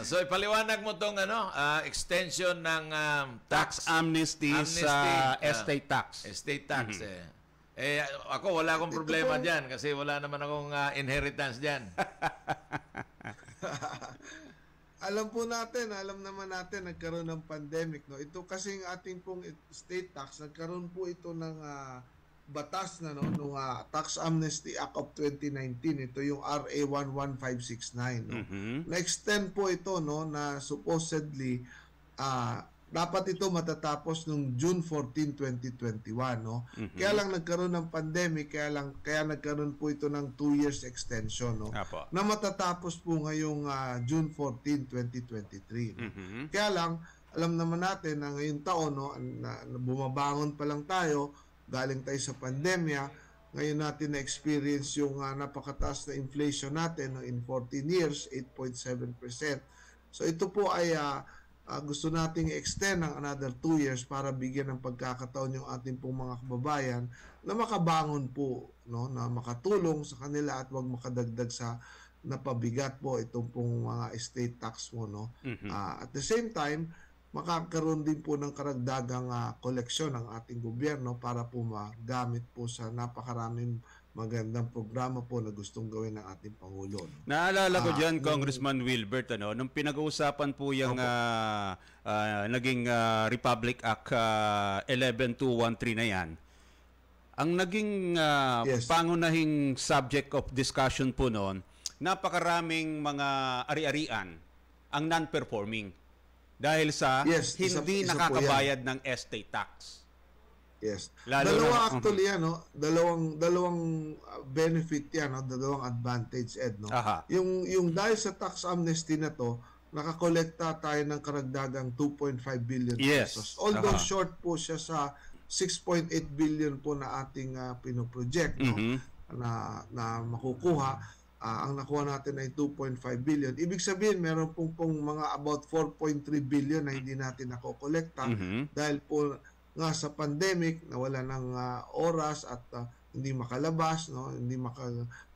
So ipaliwanag mo tong ano, uh, extension ng um, tax, tax amnesty, amnesty sa uh, estate tax. Estate tax mm-hmm. eh. Eh ako wala akong problema diyan kasi wala naman akong uh, inheritance diyan. alam po natin, alam naman natin nagkaroon ng pandemic no. Ito kasing ating pong estate tax, nagkaroon po ito ng uh, batas na no, nung uh, Tax Amnesty Act of 2019, ito yung RA 11569. No? Mm-hmm. Na-extend po ito no, na supposedly uh, dapat ito matatapos nung June 14, 2021, no? Mm-hmm. Kaya lang nagkaroon ng pandemic, kaya lang kaya nagkaroon po ito ng 2 years extension, no? Apo. Na matatapos po ngayong uh, June 14, 2023. No? Mm-hmm. Kaya lang alam naman natin na ngayong taon no, na, na bumabangon pa lang tayo, galing tayo sa pandemya, ngayon natin na-experience yung uh, napakataas na inflation natin no, in 14 years, 8.7%. So ito po ay uh, uh, gusto nating extend ng another 2 years para bigyan ng pagkakataon yung ating pong mga kababayan na makabangon po, no, na makatulong sa kanila at wag makadagdag sa napabigat po itong pong mga estate tax mo. No? Mm-hmm. Uh, at the same time, makakaroon din po ng karagdagang uh, koleksyon ng ating gobyerno para po magamit po sa napakaraming magandang programa po na gustong gawin ng ating Pangulo. Naalala ko uh, dyan, yung, Congressman Wilbert, ano, nung pinag-uusapan po yung okay. uh, uh, ah, naging uh, Republic Act uh, 11213 na yan, ang naging uh, yes. pangunahing subject of discussion po noon, napakaraming mga ari-arian ang non-performing. Dahil sa yes, hindi isa, isa nakakabayad ng estate tax. Yes. Lalo Dalawa na, actually uh yan, no? dalawang dalawang uh, benefit yan, no? dalawang advantage ed no. Aha. Yung yung dahil sa tax amnesty na to, nakakolekta tayo ng karagdagang 2.5 billion yes. pesos. Although Aha. short po siya sa 6.8 billion po na ating uh, pinoproject no mm-hmm. na na makukuha uh, ang nakuha natin ay 2.5 billion. Ibig sabihin, meron pong, pong mga about 4.3 billion na hindi natin nakokolekta mm-hmm. dahil po nga sa pandemic, nawala ng uh, oras at uh, hindi makalabas, no? hindi maka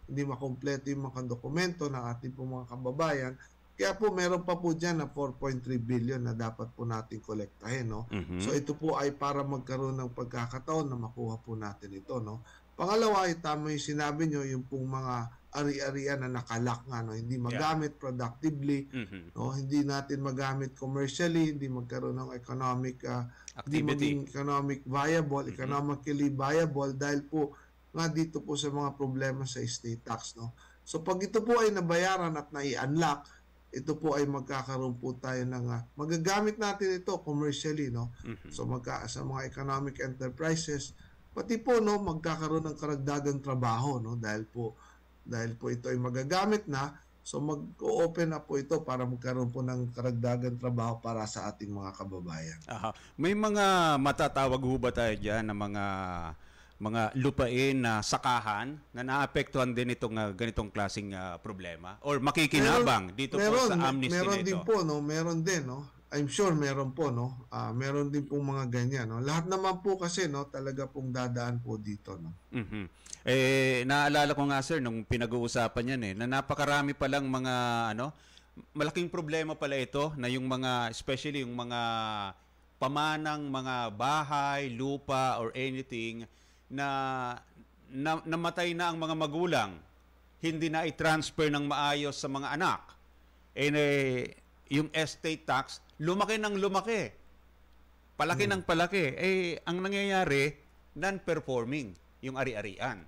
hindi makompleto yung mga dokumento ng ating po mga kababayan. Kaya po meron pa po diyan na 4.3 billion na dapat po nating kolektahin, no? Mm-hmm. So ito po ay para magkaroon ng pagkakataon na makuha po natin ito, no? Pangalawa ay tama yung sinabi nyo, yung pong mga ari-arian na nakalak nga no hindi magamit yeah. productively mm-hmm. no hindi natin magamit commercially hindi magkaroon ng economic uh, Activity. hindi economic viable mm-hmm. economically viable dahil po nga dito po sa mga problema sa estate tax no so pag ito po ay nabayaran at nai-unlock ito po ay magkakaroon po tayo ng uh, magagamit natin ito commercially no mm-hmm. so magka sa mga economic enterprises pati po no magkakaroon ng karagdagang trabaho no dahil po dahil po ito ay magagamit na. So mag-open na po ito para magkaroon po ng karagdagan trabaho para sa ating mga kababayan. Aha. May mga matatawag ho ba tayo dyan na mga mga lupain na sakahan na naapektuhan din itong uh, ganitong klasing uh, ah, problema or makikinabang meron, dito meron, po sa amnesty meron nito. Meron din po no, meron din no. I'm sure meron po no. Uh, meron din pong mga ganyan no. Lahat naman po kasi no, talaga pong dadaan po dito no. Mm-hmm. Eh naalala ko nga sir nung pinag-uusapan niyan eh na napakarami pa lang mga ano malaking problema pala ito na yung mga especially yung mga pamanang mga bahay, lupa or anything na, namatay na ang mga magulang hindi na i-transfer ng maayos sa mga anak. And eh, eh yung estate tax, lumaki ng lumaki. Palaki hmm. ng palaki. Eh, ang nangyayari, non-performing yung ari-arian.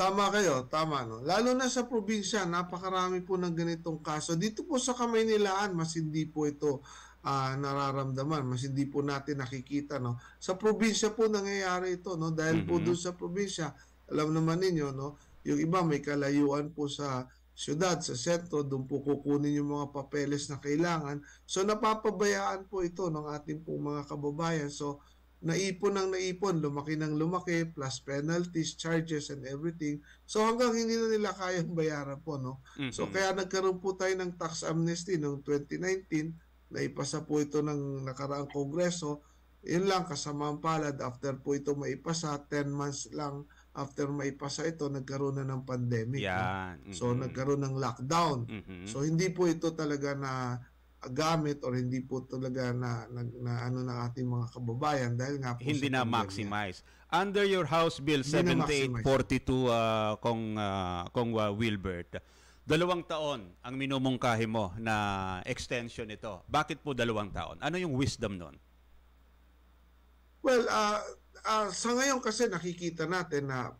Tama kayo, tama. No? Lalo na sa probinsya, napakarami po ng ganitong kaso. Dito po sa Kamaynilaan, mas hindi po ito uh, nararamdaman, mas hindi po natin nakikita. No? Sa probinsya po nangyayari ito, no? dahil mm-hmm. po doon sa probinsya, alam naman ninyo, no? yung iba may kalayuan po sa syudad, sa sentro, doon po kukunin yung mga papeles na kailangan. So napapabayaan po ito ng ating pong mga kababayan. So naipon ng naipon, lumaki ng lumaki, plus penalties, charges, and everything. So hanggang hindi na nila kayang bayaran po. No? Mm-hmm. So kaya nagkaroon po tayo ng tax amnesty noong 2019, naipasa po ito ng nakaraang kongreso. Yun lang, kasamang palad, after po ito maipasa, 10 months lang after maipasa ito, nagkaroon na ng pandemic. Yeah. So, mm-hmm. nagkaroon ng lockdown. Mm-hmm. So, hindi po ito talaga na gamit or hindi po talaga na, na, na ano ng ating mga kababayan dahil nga po hindi na maximize niya. under your house bill 7842 uh, kong uh, kong uh, Wilbert dalawang taon ang minumungkahi mo na extension nito bakit po dalawang taon ano yung wisdom noon well uh, uh, sa ngayon kasi nakikita natin na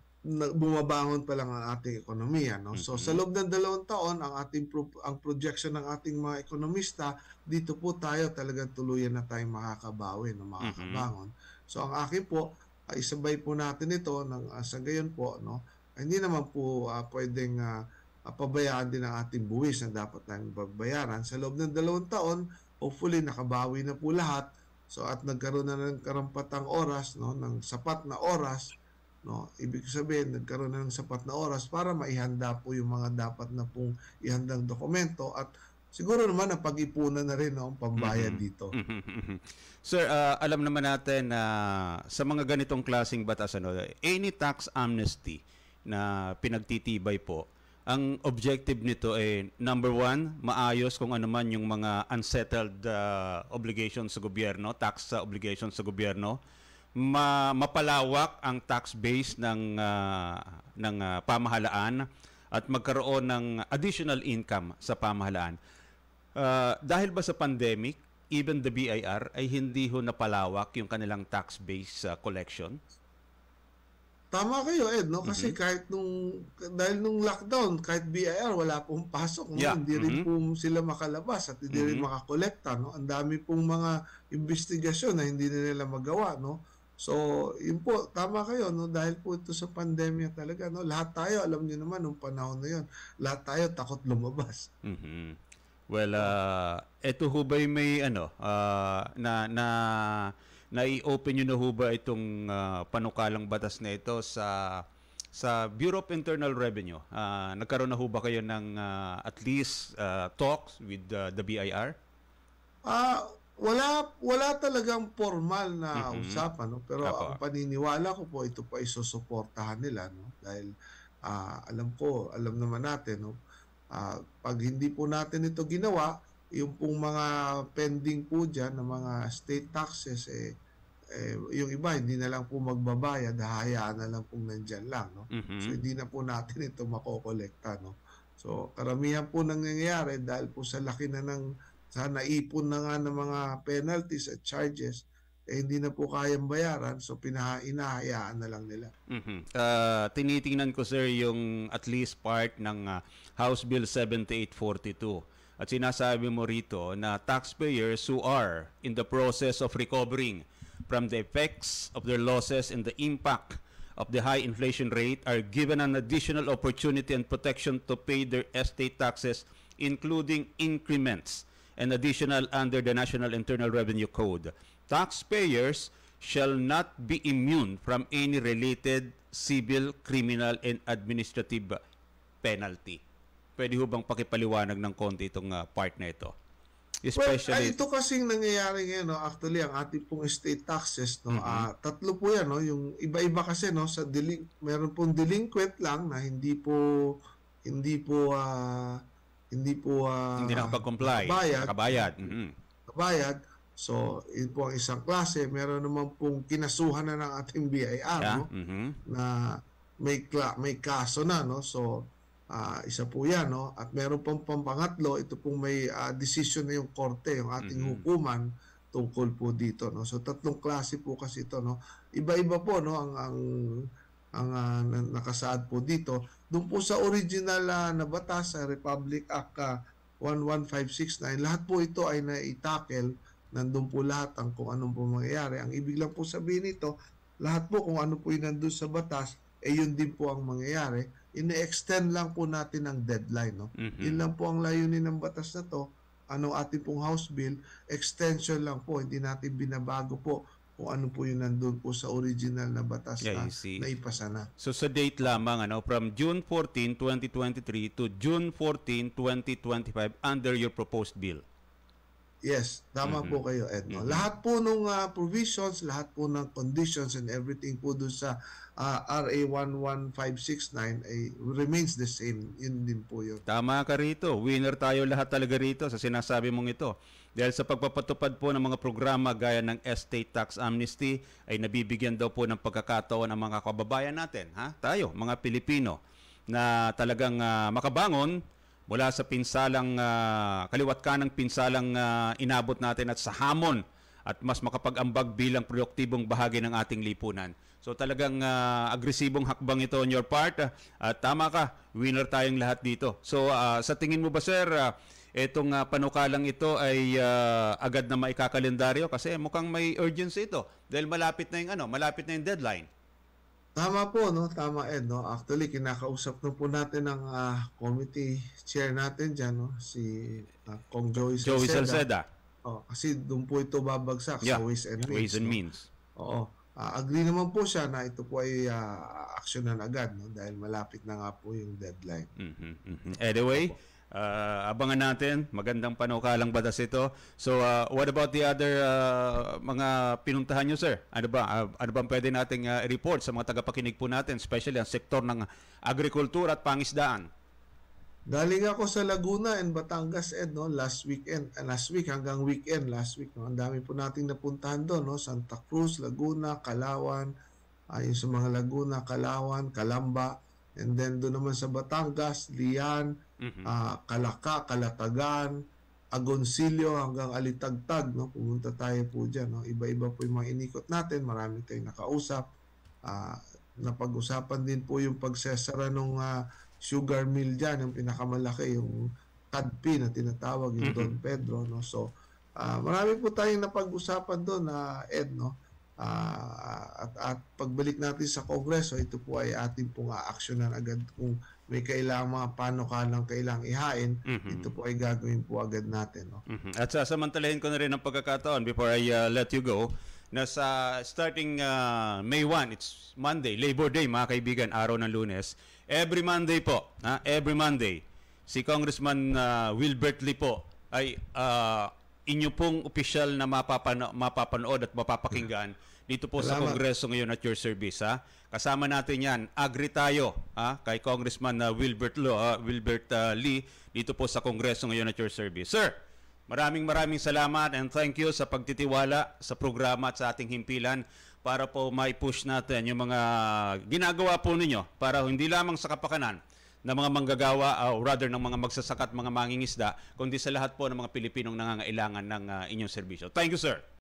bumabangon pa lang ang ating ekonomiya no so mm-hmm. sa loob ng dalawang taon ang ating pro- ang projection ng ating mga ekonomista dito po tayo talagang tuluyan na tayong makakabawi no makakabangon mm-hmm. so ang akin po uh, isabay po natin ito ng uh, sa gayon po no hindi naman po uh, pwedeng uh, pabayaan din ang ating buwis na dapat tayong pagbayaran sa loob ng dalawang taon hopefully nakabawi na po lahat So at nagkaroon na ng karampatang oras, no, ng sapat na oras, no. Ibig sabihin, nagkaroon na ng sapat na oras para maihanda po yung mga dapat na pong ihandang dokumento at siguro naman na pag ipunan na rin no, ang pambayad mm-hmm. dito. Mm-hmm. Sir, uh, alam naman natin na uh, sa mga ganitong klasing batas ano, any tax amnesty na pinagtitibay po ang objective nito ay number one, maayos kung ano man yung mga unsettled uh, obligations sa gobyerno, tax uh, obligations sa gobyerno. Ma mapalawak ang tax base ng uh, ng uh, pamahalaan at magkaroon ng additional income sa pamahalaan. Uh, dahil ba sa pandemic, even the BIR ay hindi ho napalawak yung kanilang tax base uh, collection? Tama kayo, Ed, no? Kasi mm-hmm. kahit nung, dahil nung lockdown, kahit BIR, wala pong pasok. No? Yeah. Hindi rin mm-hmm. po sila makalabas at hindi mm-hmm. rin makakolekta, no? Ang dami pong mga investigasyon na hindi nila magawa, no? So, yun po, tama kayo, no? Dahil po ito sa pandemya talaga, no? Lahat tayo, alam niyo naman, nung panahon na yun, lahat tayo takot lumabas. Mm-hmm. Well, uh, ito ho ba may ano, uh, na, na, nai-open nyo na ho ba itong uh, panukalang batas na ito sa sa Bureau of Internal Revenue? Uh, nagkaroon na ho ba kayo ng uh, at least uh, talks with uh, the BIR? Ah, uh, wala wala talagang formal na mm-hmm. usapan no, pero Apo. ang paniniwala ko po ito po ay susuportahan nila no dahil uh, alam ko, alam naman natin no uh, pag hindi po natin ito ginawa, yung pong mga pending po dyan ng mga state taxes, eh, eh, yung iba hindi na lang po magbabayad, hahayaan na lang pong nandyan lang. No? Mm-hmm. So hindi na po natin ito makokolekta. No? So karamihan po nangyayari dahil po sa laki na ng sa naipon na nga ng mga penalties at charges, eh, hindi na po kayang bayaran so pinahinahayaan na lang nila. Mm-hmm. Uh, tinitingnan ko sir yung at least part ng uh, House Bill 7842 At sinasabi mo rito na taxpayers who are in the process of recovering from the effects of their losses and the impact of the high inflation rate are given an additional opportunity and protection to pay their estate taxes, including increments and additional under the National Internal Revenue Code. Taxpayers shall not be immune from any related civil, criminal, and administrative penalty. Pwede ho bang pakipaliwanag ng konti itong uh, part na ito? Especially... Well, ah, ito kasing nangyayari ngayon, no, actually, ang ating pong estate taxes, no, mm-hmm. uh, tatlo po yan. No, yung iba-iba kasi, no, sa delinqu- meron pong delinquent lang na hindi po hindi po uh, hindi po uh, hindi nakapag-comply, nakabayad. nakabayad. Mm-hmm. Nakabayad. So, yun po ang isang klase. Meron naman pong kinasuhan na ng ating BIR yeah. no? mm-hmm. na may, may kaso na. No? So, Uh, isa po yan. No? At meron pang pampangatlo, ito pong may uh, decision na yung korte, yung ating mm-hmm. hukuman tungkol po dito. No? So tatlong klase po kasi ito. No? Iba-iba po no? ang, ang ang uh, ah, nakasaad po dito. Doon po sa original uh, na batas, sa Republic Act uh, 11569, lahat po ito ay naitakel. Nandun po lahat ang kung anong po mangyayari. Ang ibig lang po sabihin nito, lahat po kung ano po yung nandun sa batas, eh yun din po ang mangyayari ini-extend lang po natin ang deadline. No? Mm-hmm. Yun lang po ang layunin ng batas na to. Ano ating pong House Bill, extension lang po. Hindi natin binabago po kung ano po yung nandun po sa original na batas yeah, na naipasa na. So sa date lamang, ano, from June 14, 2023 to June 14, 2025 under your proposed bill? Yes, tama mm-hmm. po kayo Edno. Mm-hmm. Lahat po ng uh, ah, provisions, lahat po ng conditions and everything po doon sa uh, RA 11569 ay remains the same. Yun din po yun. Tama ka rito. Winner tayo lahat talaga rito sa sinasabi mong ito. Dahil sa pagpapatupad po ng mga programa gaya ng estate tax amnesty ay nabibigyan daw po ng pagkakataon ang mga kababayan natin, ha? Tayo, mga Pilipino na talagang uh, makabangon mula sa pinsalang uh, kaliwat ka ng pinsalang uh, inabot natin at sa hamon at mas makapag-ambag bilang produktibong bahagi ng ating lipunan. So talagang uh, agresibong hakbang ito on your part uh, at tama ka, winner tayong lahat dito. So uh, sa tingin mo ba sir, uh, itong uh, panukalang ito ay uh, agad na maikakalendaryo kasi mukhang may urgency ito dahil malapit na yung ano, malapit na yung deadline. Tama po, no? Tama, Ed, no? Actually, kinakausap na po natin ang uh, committee chair natin dyan, no? Si uh, Kong Joey Salceda. Joey Salceda. Oh, kasi doon po ito babagsak yeah. sa ways and means. Ways and no? means. Oo. Uh, agree naman po siya na ito po ay uh, aksyonan agad, no? Dahil malapit na nga po yung deadline. Mm-hmm, mm-hmm. Anyway, Opo. Uh, abangan natin, magandang panukalang batas ito. So uh, what about the other uh, mga pinuntahan nyo sir? Ano ba, uh, ano ba pwede nating uh, report sa mga tagapakinig po natin, especially ang sektor ng agrikultura at pangisdaan? Galing ako sa Laguna and Batangas Ed no last weekend uh, last week hanggang weekend last week no ang dami po nating napuntahan doon no Santa Cruz, Laguna, Calawan, ayun sa mga Laguna, Calawan, Calamba and then doon naman sa Batangas, Lian, mm-hmm. uh, Kalaka, Kalatagan, agonsilyo hanggang Alitagtag. No? Pumunta tayo po diyan, No? Iba-iba po yung mga inikot natin. Marami tayong nakausap. Uh, napag-usapan din po yung pagsesara ng uh, ah, sugar mill diyan, yung pinakamalaki, yung CADP na tinatawag, yung mm-hmm. Don Pedro. No? So, uh, marami po tayong napag-usapan doon, na uh, Ed. No? Uh, at, at pagbalik natin sa Kongreso, ito po ay atin pong aaksyonan agad kung may kailangan paano ka lang kailangang ihain, mm-hmm. ito po ay gagawin po agad natin. No? Mm-hmm. At sasamantalahin ko na rin ang pagkakataon before I uh, let you go na sa starting uh, May 1, it's Monday, Labor Day mga kaibigan, araw ng lunes. Every Monday po, ha? every Monday, si Congressman uh, Wilbert Lee po ay uh, inyo pong opisyal na mapapano- mapapanood at mapapakinggan. Mm-hmm dito po Salamat. sa Kongreso ngayon at your service. Ha? Kasama natin yan, agri tayo ha? kay Congressman uh, Wilbert, Lo, uh, Wilbert uh, Lee dito po sa Kongreso ngayon at your service. Sir, maraming maraming salamat and thank you sa pagtitiwala sa programa at sa ating himpilan para po mai-push natin yung mga ginagawa po ninyo para hindi lamang sa kapakanan ng mga manggagawa uh, or rather ng mga magsasaka at mga mangingisda kundi sa lahat po ng mga Pilipinong nangangailangan ng uh, inyong serbisyo. Thank you, sir.